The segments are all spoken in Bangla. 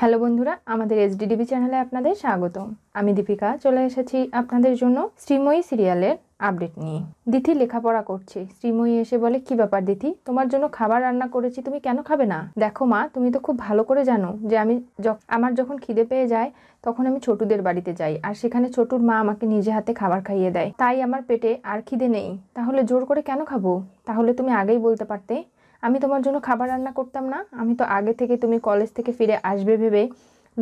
হ্যালো বন্ধুরা আমাদের এসডিডিবি চ্যানেলে আপনাদের স্বাগত আমি দীপিকা চলে এসেছি আপনাদের জন্য শ্রীময়ী সিরিয়ালের আপডেট নিয়ে দিথি লেখাপড়া করছে শ্রীময়ী এসে বলে কি ব্যাপার দিথি তোমার জন্য খাবার রান্না করেছি তুমি কেন খাবে না দেখো মা তুমি তো খুব ভালো করে জানো যে আমি আমার যখন খিদে পেয়ে যায় তখন আমি ছোটুদের বাড়িতে যাই আর সেখানে ছোটুর মা আমাকে নিজে হাতে খাবার খাইয়ে দেয় তাই আমার পেটে আর খিদে নেই তাহলে জোর করে কেন খাবো তাহলে তুমি আগেই বলতে পারতে আমি তোমার জন্য খাবার রান্না করতাম না আমি তো আগে থেকে তুমি কলেজ থেকে ফিরে আসবে ভেবে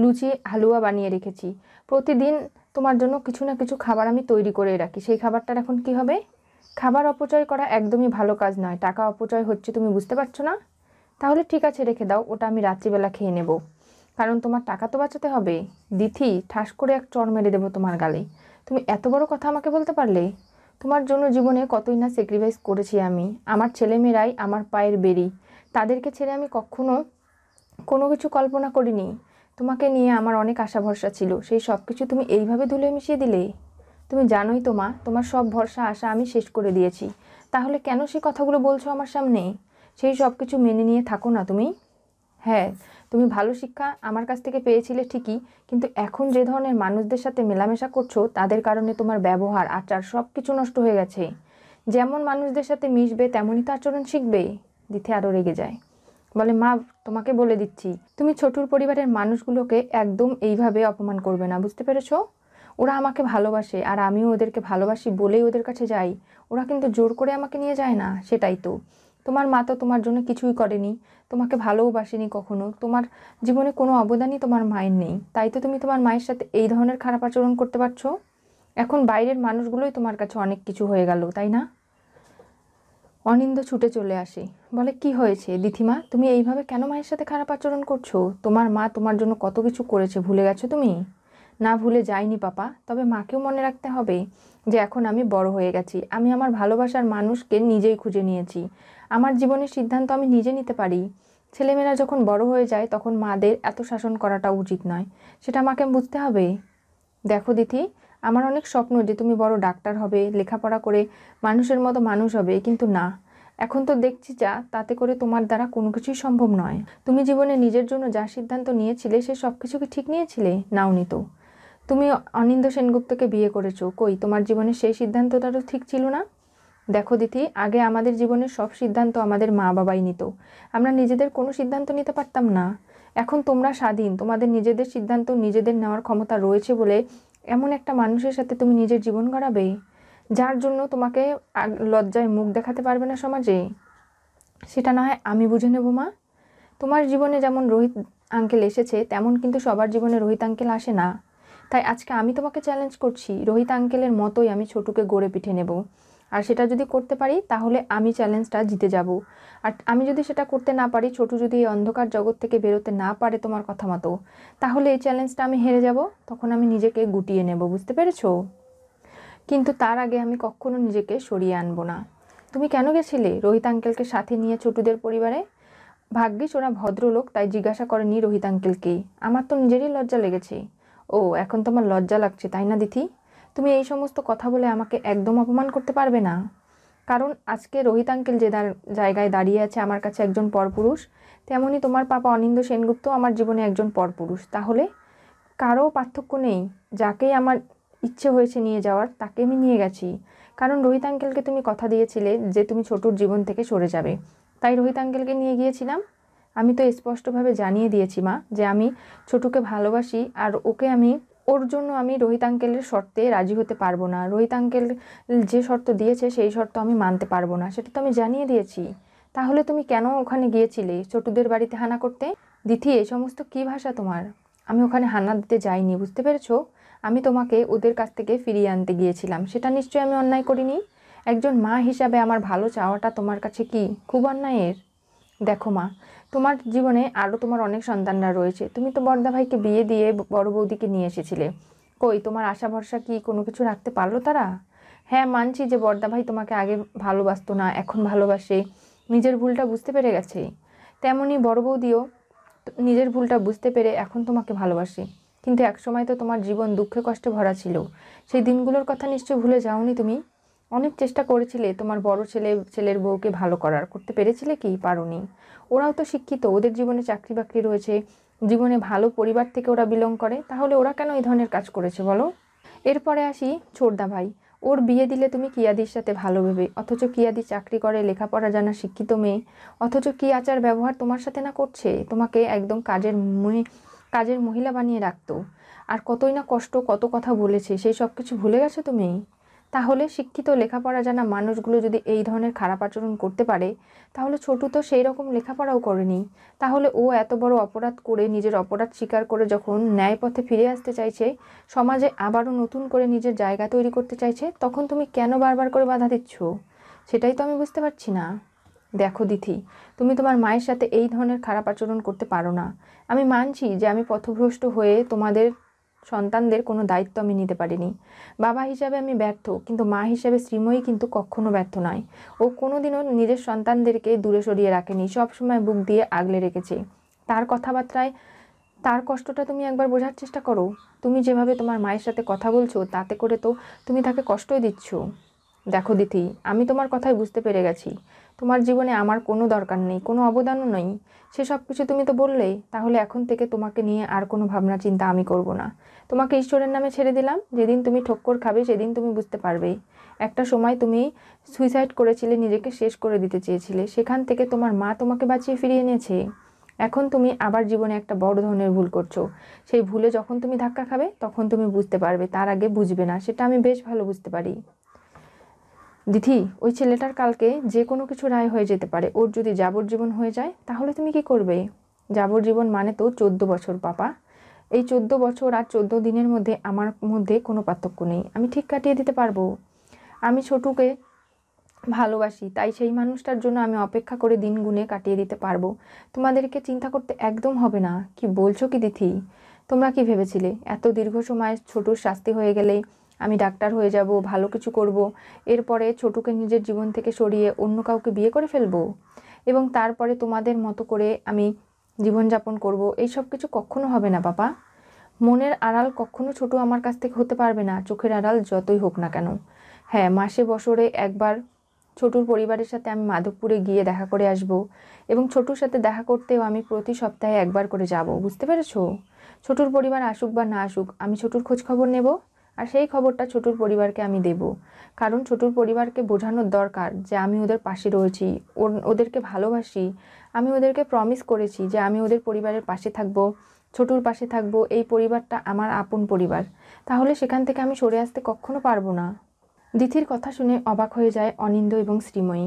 লুচি হালুয়া বানিয়ে রেখেছি প্রতিদিন তোমার জন্য কিছু না কিছু খাবার আমি তৈরি করে রাখি সেই খাবারটার এখন কি হবে খাবার অপচয় করা একদমই ভালো কাজ নয় টাকা অপচয় হচ্ছে তুমি বুঝতে পারছো না তাহলে ঠিক আছে রেখে দাও ওটা আমি রাত্রিবেলা খেয়ে নেব কারণ তোমার টাকা তো বাঁচাতে হবে দিথি ঠাস করে এক চর মেরে দেবো তোমার গালে তুমি এত বড় কথা আমাকে বলতে পারলে তোমার জন্য জীবনে কতই না স্যাক্রিফাইস করেছি আমি আমার ছেলেমেয়েরাই আমার পায়ের বেরি তাদেরকে ছেড়ে আমি কখনো কোনো কিছু কল্পনা করিনি তোমাকে নিয়ে আমার অনেক আশা ভরসা ছিল সেই সব কিছু তুমি এইভাবে ধুলে মিশিয়ে দিলে তুমি জানোই তো মা তোমার সব ভরসা আশা আমি শেষ করে দিয়েছি তাহলে কেন সে কথাগুলো বলছো আমার সামনে সেই সব কিছু মেনে নিয়ে থাকো না তুমি হ্যাঁ তুমি ভালো শিক্ষা আমার কাছ থেকে পেয়েছিলে ঠিকই কিন্তু এখন যে ধরনের মানুষদের সাথে মেলামেশা করছো তাদের কারণে তোমার ব্যবহার আচার সব কিছু নষ্ট হয়ে গেছে যেমন মানুষদের সাথে মিশবে তেমনই তো আচরণ শিখবে দিতে আরও রেগে যায় বলে মা তোমাকে বলে দিচ্ছি তুমি ছোটুর পরিবারের মানুষগুলোকে একদম এইভাবে অপমান করবে না বুঝতে পেরেছো ওরা আমাকে ভালোবাসে আর আমিও ওদেরকে ভালোবাসি বলেই ওদের কাছে যাই ওরা কিন্তু জোর করে আমাকে নিয়ে যায় না সেটাই তো তোমার মা তো তোমার জন্য কিছুই করেনি তোমাকে ভালোবাসেনি কখনো তোমার জীবনে কোনো অবদানই তোমার মায়ের নেই তাই তো তুমি তোমার মায়ের সাথে এই ধরনের খারাপ আচরণ করতে পারছো এখন বাইরের মানুষগুলোই তোমার কাছে অনেক কিছু হয়ে গেল তাই না অনিন্দ ছুটে চলে আসে বলে কি হয়েছে দিথিমা তুমি এইভাবে কেন মায়ের সাথে খারাপ আচরণ করছো তোমার মা তোমার জন্য কত কিছু করেছে ভুলে গেছো তুমি না ভুলে যাইনি পাপা তবে মাকেও মনে রাখতে হবে যে এখন আমি বড় হয়ে গেছি আমি আমার ভালোবাসার মানুষকে নিজেই খুঁজে নিয়েছি আমার জীবনের সিদ্ধান্ত আমি নিজে নিতে পারি ছেলেমেয়েরা যখন বড় হয়ে যায় তখন মাদের এত শাসন করাটা উচিত নয় সেটা আমাকে বুঝতে হবে দেখো দিদি আমার অনেক স্বপ্ন যে তুমি বড় ডাক্তার হবে লেখাপড়া করে মানুষের মতো মানুষ হবে কিন্তু না এখন তো দেখছি যা তাতে করে তোমার দ্বারা কোনো কিছুই সম্ভব নয় তুমি জীবনে নিজের জন্য যা সিদ্ধান্ত নিয়েছিলে সে সব কিছুকে ঠিক নিয়েছিলে নাও নিত তুমি অনিন্দ সেনগুপ্তকে বিয়ে করেছো কই তোমার জীবনের সেই সিদ্ধান্তটারও ঠিক ছিল না দেখো দিদি আগে আমাদের জীবনের সব সিদ্ধান্ত আমাদের মা বাবাই নিত আমরা নিজেদের কোনো সিদ্ধান্ত নিতে পারতাম না এখন তোমরা স্বাধীন তোমাদের নিজেদের সিদ্ধান্ত নিজেদের নেওয়ার ক্ষমতা রয়েছে বলে এমন একটা মানুষের সাথে তুমি নিজের জীবন গড়াবে যার জন্য তোমাকে লজ্জায় মুখ দেখাতে পারবে না সমাজে সেটা না হয় আমি বুঝে নেবো মা তোমার জীবনে যেমন রোহিত আঙ্কেল এসেছে তেমন কিন্তু সবার জীবনে রোহিত আঙ্কেল আসে না তাই আজকে আমি তোমাকে চ্যালেঞ্জ করছি রোহিত আঙ্কেলের মতোই আমি ছোটুকে গড়ে পিঠে নেব আর সেটা যদি করতে পারি তাহলে আমি চ্যালেঞ্জটা জিতে যাব আর আমি যদি সেটা করতে না পারি ছোটু যদি এই অন্ধকার জগৎ থেকে বেরোতে না পারে তোমার কথা মতো তাহলে এই চ্যালেঞ্জটা আমি হেরে যাব তখন আমি নিজেকে গুটিয়ে নেব বুঝতে পেরেছো কিন্তু তার আগে আমি কখনো নিজেকে সরিয়ে আনবো না তুমি কেন গেছিলে রোহিত আঙ্কেলকে সাথে নিয়ে ছোটুদের পরিবারে ভাগ্যিস ওরা ভদ্রলোক তাই জিজ্ঞাসা করেনি রোহিত আঙ্কেলকে আমার তো নিজেরই লজ্জা লেগেছে ও এখন তো আমার লজ্জা লাগছে তাই না দিথি তুমি এই সমস্ত কথা বলে আমাকে একদম অপমান করতে পারবে না কারণ আজকে রোহিত আঙ্কেল যে জায়গায় দাঁড়িয়ে আছে আমার কাছে একজন পরপুরুষ তেমনই তোমার পাপা অনিন্দ সেনগুপ্ত আমার জীবনে একজন পরপুরুষ তাহলে কারও পার্থক্য নেই যাকেই আমার ইচ্ছে হয়েছে নিয়ে যাওয়ার তাকে আমি নিয়ে গেছি কারণ রোহিত আঙ্কেলকে তুমি কথা দিয়েছিলে যে তুমি ছোটোর জীবন থেকে সরে যাবে তাই রোহিত আঙ্কেলকে নিয়ে গিয়েছিলাম আমি তো স্পষ্টভাবে জানিয়ে দিয়েছি মা যে আমি ছোটুকে ভালোবাসি আর ওকে আমি ওর জন্য আমি রোহিত আঙ্কেলের শর্তে রাজি হতে পারবো না রোহিত আঙ্কেল যে শর্ত দিয়েছে সেই শর্ত আমি মানতে পারবো না সেটা তো আমি জানিয়ে দিয়েছি তাহলে তুমি কেন ওখানে গিয়েছিলে ছোটুদের বাড়িতে হানা করতে দিথি এই সমস্ত কী ভাষা তোমার আমি ওখানে হানা দিতে যাইনি বুঝতে পেরেছ আমি তোমাকে ওদের কাছ থেকে ফিরিয়ে আনতে গিয়েছিলাম সেটা নিশ্চয়ই আমি অন্যায় করিনি একজন মা হিসাবে আমার ভালো চাওয়াটা তোমার কাছে কি খুব অন্যায়ের দেখো মা তোমার জীবনে আরও তোমার অনেক সন্তানরা রয়েছে তুমি তো ভাইকে বিয়ে দিয়ে বড় বৌদিকে নিয়ে এসেছিলে কই তোমার আশা ভরসা কি কোনো কিছু রাখতে পারলো তারা হ্যাঁ মানছি যে ভাই তোমাকে আগে ভালোবাসতো না এখন ভালোবাসে নিজের ভুলটা বুঝতে পেরে গেছে তেমনই বড় বৌদিও নিজের ভুলটা বুঝতে পেরে এখন তোমাকে ভালোবাসে কিন্তু একসময় তো তোমার জীবন দুঃখে কষ্টে ভরা ছিল সেই দিনগুলোর কথা নিশ্চয় ভুলে যাওনি তুমি অনেক চেষ্টা করেছিলে তোমার বড় ছেলে ছেলের বউকে ভালো করার করতে পেরেছিলে কি পারোনি ওরাও তো শিক্ষিত ওদের জীবনে চাকরি বাকরি রয়েছে জীবনে ভালো পরিবার থেকে ওরা বিলং করে তাহলে ওরা কেন এই ধরনের কাজ করেছে বলো এরপরে আসি ছোটদা ভাই ওর বিয়ে দিলে তুমি কিয়াদির সাথে ভালো ভেবে অথচ কিয়াদি চাকরি করে লেখাপড়া জানা শিক্ষিত মেয়ে অথচ কি আচার ব্যবহার তোমার সাথে না করছে তোমাকে একদম কাজের কাজের মহিলা বানিয়ে রাখতো আর কতই না কষ্ট কত কথা বলেছে সেই সব কিছু ভুলে গেছো তুমি তাহলে শিক্ষিত লেখাপড়া জানা মানুষগুলো যদি এই ধরনের খারাপ আচরণ করতে পারে তাহলে ছোটু তো সেই রকম লেখাপড়াও করেনি তাহলে ও এত বড় অপরাধ করে নিজের অপরাধ স্বীকার করে যখন ন্যায় পথে ফিরে আসতে চাইছে সমাজে আবারও নতুন করে নিজের জায়গা তৈরি করতে চাইছে তখন তুমি কেন বারবার করে বাধা দিচ্ছ সেটাই তো আমি বুঝতে পারছি না দেখো দিথি তুমি তোমার মায়ের সাথে এই ধরনের খারাপ আচরণ করতে পারো না আমি মানছি যে আমি পথভ্রষ্ট হয়ে তোমাদের সন্তানদের কোনো দায়িত্ব আমি নিতে পারিনি বাবা হিসাবে আমি ব্যর্থ কিন্তু মা হিসাবে শ্রীময়ী কিন্তু কখনো ব্যর্থ নয় ও কোনোদিনও নিজের সন্তানদেরকে দূরে সরিয়ে রাখেনি সবসময় বুক দিয়ে আগলে রেখেছে তার কথাবার্তায় তার কষ্টটা তুমি একবার বোঝার চেষ্টা করো তুমি যেভাবে তোমার মায়ের সাথে কথা বলছো তাতে করে তো তুমি তাকে কষ্টই দিচ্ছ দেখো দিদি আমি তোমার কথাই বুঝতে পেরে গেছি তোমার জীবনে আমার কোনো দরকার নেই কোনো অবদানও নেই সে সব কিছু তুমি তো বললেই তাহলে এখন থেকে তোমাকে নিয়ে আর কোনো ভাবনা চিন্তা আমি করব না তোমাকে ঈশ্বরের নামে ছেড়ে দিলাম যেদিন তুমি ঠক্কর খাবে সেদিন তুমি বুঝতে পারবে একটা সময় তুমি সুইসাইড করেছিলে নিজেকে শেষ করে দিতে চেয়েছিলে সেখান থেকে তোমার মা তোমাকে বাঁচিয়ে ফিরিয়ে এনেছে এখন তুমি আবার জীবনে একটা বড় ধরনের ভুল করছো সেই ভুলে যখন তুমি ধাক্কা খাবে তখন তুমি বুঝতে পারবে তার আগে বুঝবে না সেটা আমি বেশ ভালো বুঝতে পারি দিদি ওই ছেলেটার কালকে যে কোনো কিছু রায় হয়ে যেতে পারে ওর যদি যাবজ্জীবন হয়ে যায় তাহলে তুমি কি করবে যাবজ্জীবন মানে তো চোদ্দ বছর পাপা এই চোদ্দ বছর আর চোদ্দ দিনের মধ্যে আমার মধ্যে কোনো পার্থক্য নেই আমি ঠিক কাটিয়ে দিতে পারবো আমি ছোটুকে ভালোবাসি তাই সেই মানুষটার জন্য আমি অপেক্ষা করে দিন গুনে কাটিয়ে দিতে পারবো তোমাদেরকে চিন্তা করতে একদম হবে না কি বলছো কি দিথি তোমরা কি ভেবেছিলে এত দীর্ঘ সময় ছোটুর শাস্তি হয়ে গেলে আমি ডাক্তার হয়ে যাব ভালো কিছু করব এরপরে ছোটুকে নিজের জীবন থেকে সরিয়ে অন্য কাউকে বিয়ে করে ফেলব এবং তারপরে তোমাদের মতো করে আমি জীবনযাপন করব এই সব কিছু কখনো হবে না বাবা মনের আড়াল কখনো ছোট আমার কাছ থেকে হতে পারবে না চোখের আড়াল যতই হোক না কেন হ্যাঁ মাসে বছরে একবার ছোটুর পরিবারের সাথে আমি মাধবপুরে গিয়ে দেখা করে আসব এবং ছোটুর সাথে দেখা করতেও আমি প্রতি সপ্তাহে একবার করে যাব বুঝতে পেরেছো ছোটুর পরিবার আসুক বা না আসুক আমি ছোটুর খোঁজখবর নেব আর সেই খবরটা ছোটুর পরিবারকে আমি দেব কারণ ছোটুর পরিবারকে বোঝানোর দরকার যে আমি ওদের পাশে রয়েছি ওদেরকে ভালোবাসি আমি ওদেরকে প্রমিস করেছি যে আমি ওদের পরিবারের পাশে থাকব ছোটুর পাশে থাকবো এই পরিবারটা আমার আপন পরিবার তাহলে সেখান থেকে আমি সরে আসতে কখনো পারবো না দিথির কথা শুনে অবাক হয়ে যায় অনিন্দ এবং শ্রীময়ী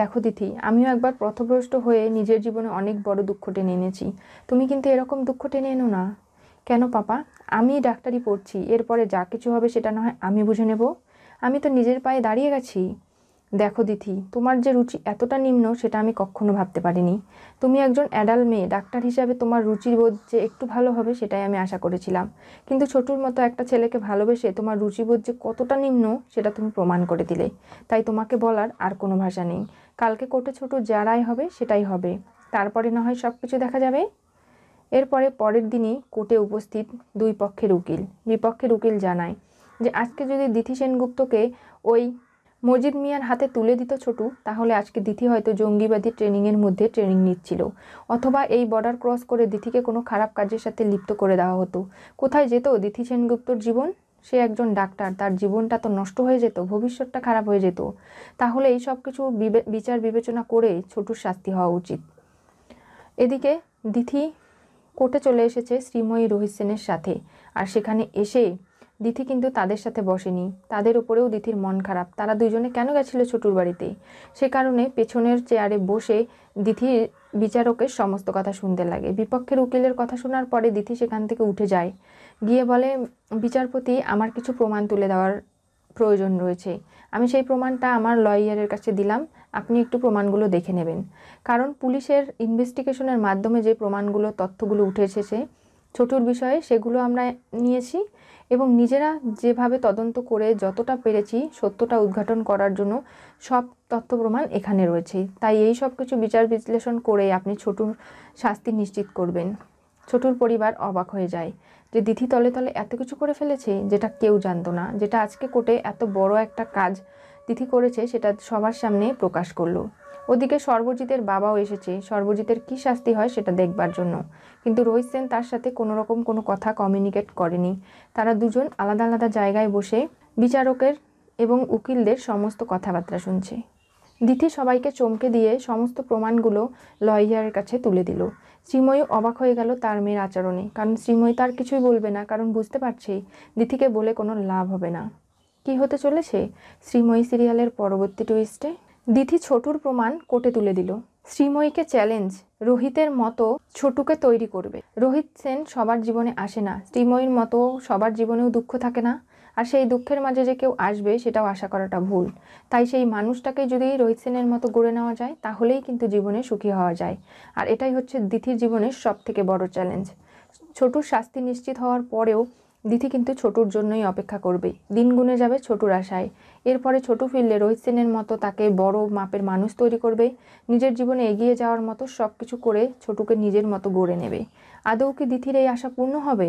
দেখো দিথি আমিও একবার প্রথভ্রষ্ট হয়ে নিজের জীবনে অনেক বড় দুঃখ টেনে এনেছি তুমি কিন্তু এরকম দুঃখ টেনে এনো না কেন পাপা আমি ডাক্তারি পড়ছি এরপরে যা কিছু হবে সেটা না হয় আমি বুঝে নেব আমি তো নিজের পায়ে দাঁড়িয়ে গেছি দেখো দিথি তোমার যে রুচি এতটা নিম্ন সেটা আমি কখনো ভাবতে পারিনি তুমি একজন অ্যাডাল মেয়ে ডাক্তার হিসাবে তোমার রুচিবোধ যে একটু ভালো হবে সেটাই আমি আশা করেছিলাম কিন্তু ছোটুর মতো একটা ছেলেকে ভালোবেসে তোমার রুচিবোধ যে কতটা নিম্ন সেটা তুমি প্রমাণ করে দিলে তাই তোমাকে বলার আর কোনো ভাষা নেই কালকে কোটে ছোট যারাই হবে সেটাই হবে তারপরে না হয় সব কিছু দেখা যাবে এরপরে পরের দিনই কোর্টে উপস্থিত দুই পক্ষের উকিল বিপক্ষের উকিল জানায় যে আজকে যদি দিথি সেনগুপ্তকে ওই মজিদ মিয়ার হাতে তুলে দিত ছোটু তাহলে আজকে দিথি হয়তো জঙ্গিবাদী ট্রেনিংয়ের মধ্যে ট্রেনিং নিচ্ছিল অথবা এই বর্ডার ক্রস করে দিথিকে কোনো খারাপ কাজের সাথে লিপ্ত করে দেওয়া হতো কোথায় যেত দিথি সেনগুপ্তর জীবন সে একজন ডাক্তার তার জীবনটা তো নষ্ট হয়ে যেত ভবিষ্যৎটা খারাপ হয়ে যেত তাহলে এই সব কিছু বিচার বিবেচনা করে ছোটুর শাস্তি হওয়া উচিত এদিকে দিথি কোর্টে চলে এসেছে শ্রীময়ী রোহিত সেনের সাথে আর সেখানে এসে দিথি কিন্তু তাদের সাথে বসেনি তাদের ওপরেও দিথির মন খারাপ তারা দুজনে কেন গেছিল ছোটুর বাড়িতে সে কারণে পেছনের চেয়ারে বসে দিথির বিচারকের সমস্ত কথা শুনতে লাগে বিপক্ষের উকিলের কথা শোনার পরে দিথি সেখান থেকে উঠে যায় গিয়ে বলে বিচারপতি আমার কিছু প্রমাণ তুলে দেওয়ার প্রয়োজন রয়েছে আমি সেই প্রমাণটা আমার লয়ারের কাছে দিলাম আপনি একটু প্রমাণগুলো দেখে নেবেন কারণ পুলিশের ইনভেস্টিগেশনের মাধ্যমে যে প্রমাণগুলো তথ্যগুলো উঠে এসেছে ছোটুর বিষয়ে সেগুলো আমরা নিয়েছি এবং নিজেরা যেভাবে তদন্ত করে যতটা পেরেছি সত্যটা উদ্ঘাটন করার জন্য সব তথ্য প্রমাণ এখানে রয়েছে তাই এই সব কিছু বিচার বিশ্লেষণ করে আপনি ছোটুর শাস্তি নিশ্চিত করবেন ছোটুর পরিবার অবাক হয়ে যায় যে দিদি তলে তলে এত কিছু করে ফেলেছে যেটা কেউ জানতো না যেটা আজকে কোর্টে এত বড় একটা কাজ তিথি করেছে সেটা সবার সামনে প্রকাশ করলো ওদিকে সর্বজিতের বাবাও এসেছে সর্বজিতের কি শাস্তি হয় সেটা দেখবার জন্য কিন্তু রোহিত সেন তার সাথে কোনো রকম কোনো কথা কমিউনিকেট করেনি তারা দুজন আলাদা আলাদা জায়গায় বসে বিচারকের এবং উকিলদের সমস্ত কথাবার্তা শুনছে দিতি সবাইকে চমকে দিয়ে সমস্ত প্রমাণগুলো লয়ারের কাছে তুলে দিল শ্রীময়ী অবাক হয়ে গেল তার মেয়ের আচরণে কারণ শ্রীময়ী তার কিছুই বলবে না কারণ বুঝতে পারছি দিতিকে বলে কোনো লাভ হবে না কি হতে চলেছে শ্রীময়ী সিরিয়ালের পরবর্তী টুইস্টে দিথি ছোটুর প্রমাণ কোটে তুলে দিল শ্রীময়ীকে চ্যালেঞ্জ রোহিতের মতো ছোটুকে তৈরি করবে রোহিত সেন সবার জীবনে আসে না শ্রীময়ীর মতো সবার জীবনেও দুঃখ থাকে না আর সেই দুঃখের মাঝে যে কেউ আসবে সেটাও আশা করাটা ভুল তাই সেই মানুষটাকে যদি রোহিত সেনের মতো গড়ে নেওয়া যায় তাহলেই কিন্তু জীবনে সুখী হওয়া যায় আর এটাই হচ্ছে দিথির জীবনের সব থেকে বড় চ্যালেঞ্জ ছোটুর শাস্তি নিশ্চিত হওয়ার পরেও দিথি কিন্তু ছোটুর জন্যই অপেক্ষা করবে দিন গুনে যাবে ছোটুর আশায় এরপরে ছোটু ফিরলে রোহিত সেনের মতো তাকে বড় মাপের মানুষ তৈরি করবে নিজের জীবনে এগিয়ে যাওয়ার মতো সব কিছু করে ছোটুকে নিজের মতো গড়ে নেবে আদৌ কি দিথির এই আশা পূর্ণ হবে